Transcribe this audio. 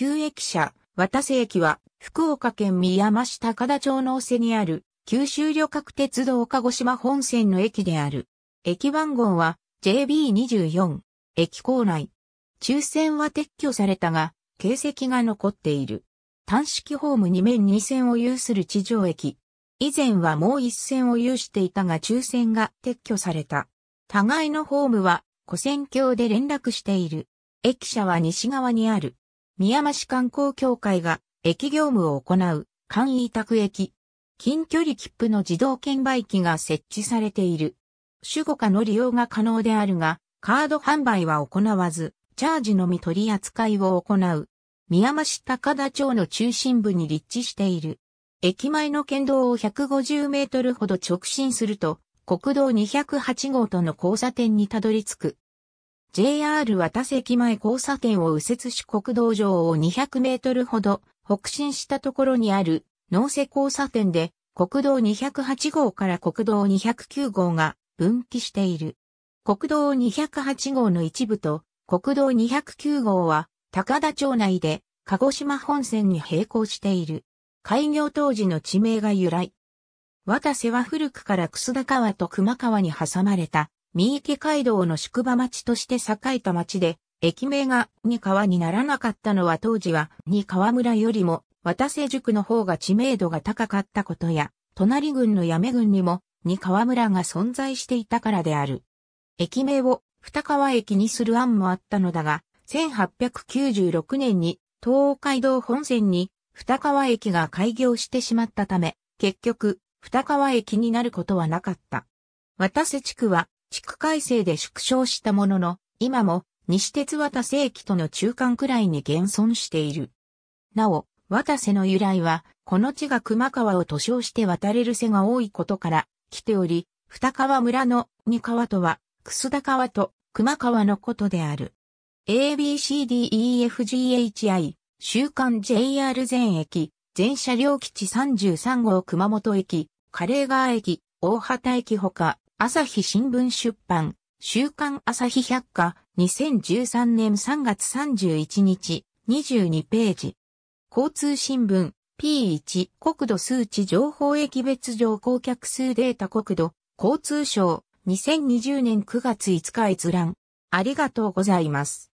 旧駅舎、渡瀬駅は、福岡県宮山市高田町の瀬にある、九州旅客鉄道鹿児島本線の駅である。駅番号は JB24。駅構内。抽選は撤去されたが、形跡が残っている。単式ホーム2面2線を有する地上駅。以前はもう1線を有していたが抽選が撤去された。互いのホームは、古線橋で連絡している。駅舎は西側にある。宮間市観光協会が駅業務を行う簡易宅駅。近距離切符の自動券売機が設置されている。主語化の利用が可能であるが、カード販売は行わず、チャージのみ取り扱いを行う。宮間市高田町の中心部に立地している。駅前の県道を150メートルほど直進すると、国道208号との交差点にたどり着く。JR 渡瀬駅前交差点を右折し国道上を200メートルほど北進したところにある農瀬交差点で国道208号から国道209号が分岐している。国道208号の一部と国道209号は高田町内で鹿児島本線に並行している。開業当時の地名が由来。渡瀬は古くから楠田川と熊川に挟まれた三池街道の宿場町として栄えた町で、駅名が二川にならなかったのは当時は二川村よりも渡瀬塾の方が知名度が高かったことや、隣郡の八女郡にも二川村が存在していたからである。駅名を二川駅にする案もあったのだが、1896年に東海道本線に二川駅が開業してしまったため、結局、二川駅になることはなかった。渡瀬地区は地区改正で縮小したものの、今も西鉄渡瀬駅との中間くらいに現存している。なお、渡瀬の由来は、この地が熊川を図書して渡れる瀬が多いことから来ており、二川村の二川とは、楠田川と熊川のことである。ABCDEFGHI、週刊 JR 全駅、全車両基地33号熊本駅、カレー川駅、大畑駅ほか、朝日新聞出版、週刊朝日百科、2013年3月31日、22ページ。交通新聞、P1、国土数値情報駅別上降客数データ国土、交通省、2020年9月5日閲覧。ありがとうございます。